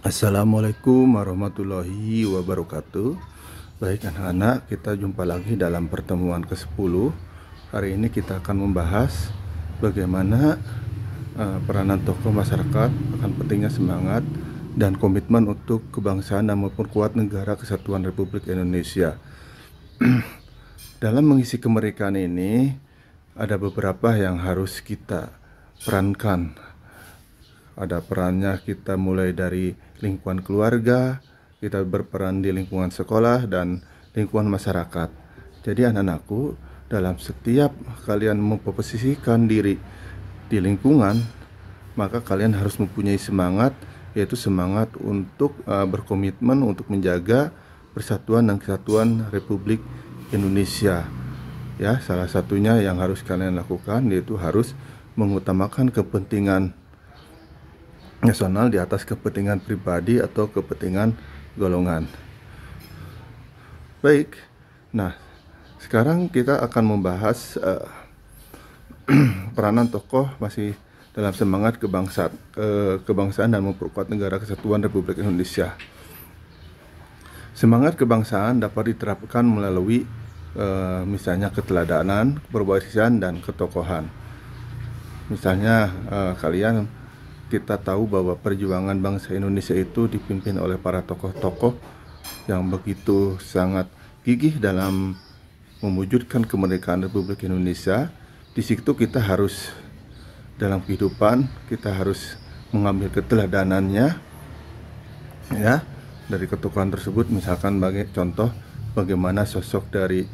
Assalamualaikum warahmatullahi wabarakatuh Baik anak-anak, kita jumpa lagi dalam pertemuan ke-10 Hari ini kita akan membahas bagaimana uh, peranan tokoh masyarakat akan pentingnya semangat dan komitmen untuk kebangsaan dan kuat negara kesatuan Republik Indonesia Dalam mengisi kemerdekaan ini, ada beberapa yang harus kita perankan ada perannya kita mulai dari lingkungan keluarga, kita berperan di lingkungan sekolah dan lingkungan masyarakat. Jadi anak-anakku, dalam setiap kalian memposisikan diri di lingkungan, maka kalian harus mempunyai semangat yaitu semangat untuk uh, berkomitmen untuk menjaga persatuan dan kesatuan Republik Indonesia. Ya, salah satunya yang harus kalian lakukan yaitu harus mengutamakan kepentingan nasional di atas kepentingan pribadi atau kepentingan golongan. Baik, nah sekarang kita akan membahas uh, peranan tokoh masih dalam semangat kebangsaan, uh, kebangsaan dan memperkuat negara kesatuan Republik Indonesia. Semangat kebangsaan dapat diterapkan melalui uh, misalnya keteladanan, perbuatan dan ketokohan. Misalnya uh, kalian kita tahu bahwa perjuangan bangsa Indonesia itu dipimpin oleh para tokoh-tokoh yang begitu sangat gigih dalam mewujudkan kemerdekaan Republik Indonesia. Di situ kita harus dalam kehidupan kita harus mengambil keteladanannya ya dari ketukan tersebut misalkan bagi contoh bagaimana sosok dari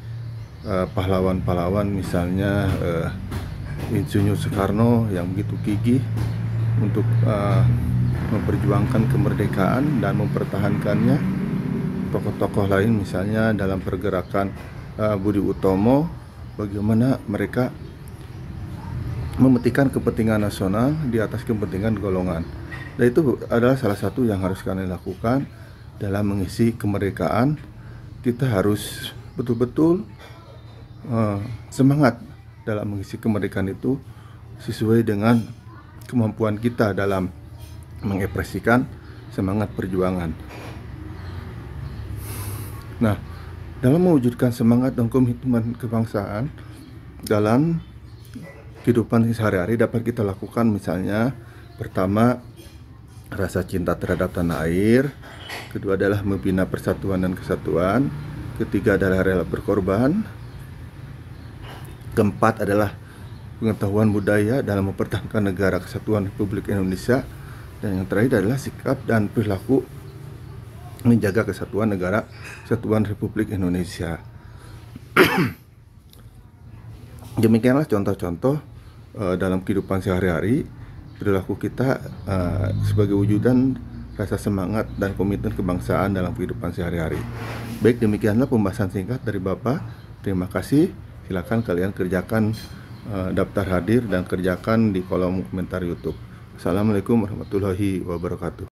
eh, pahlawan-pahlawan uh, misalnya uh, Insinyur Soekarno yang begitu gigih untuk uh, memperjuangkan kemerdekaan dan mempertahankannya. Tokoh-tokoh lain misalnya dalam pergerakan uh, Budi Utomo, bagaimana mereka memetikan kepentingan nasional di atas kepentingan golongan. Dan itu adalah salah satu yang harus kami lakukan dalam mengisi kemerdekaan. Kita harus betul-betul uh, semangat dalam mengisi kemerdekaan itu sesuai dengan kemampuan kita dalam mengepresikan semangat perjuangan. Nah, dalam mewujudkan semangat dan komitmen kebangsaan dalam kehidupan sehari-hari dapat kita lakukan misalnya pertama rasa cinta terhadap tanah air, kedua adalah membina persatuan dan kesatuan, ketiga adalah rela berkorban, keempat adalah pengetahuan budaya dalam mempertahankan negara kesatuan Republik Indonesia dan yang terakhir adalah sikap dan perilaku menjaga kesatuan negara kesatuan Republik Indonesia demikianlah contoh-contoh uh, dalam kehidupan sehari-hari perilaku kita uh, sebagai wujudan rasa semangat dan komitmen kebangsaan dalam kehidupan sehari-hari baik demikianlah pembahasan singkat dari Bapak terima kasih silakan kalian kerjakan Eh, daftar hadir dan kerjakan di kolom komentar YouTube. Assalamualaikum warahmatullahi wabarakatuh.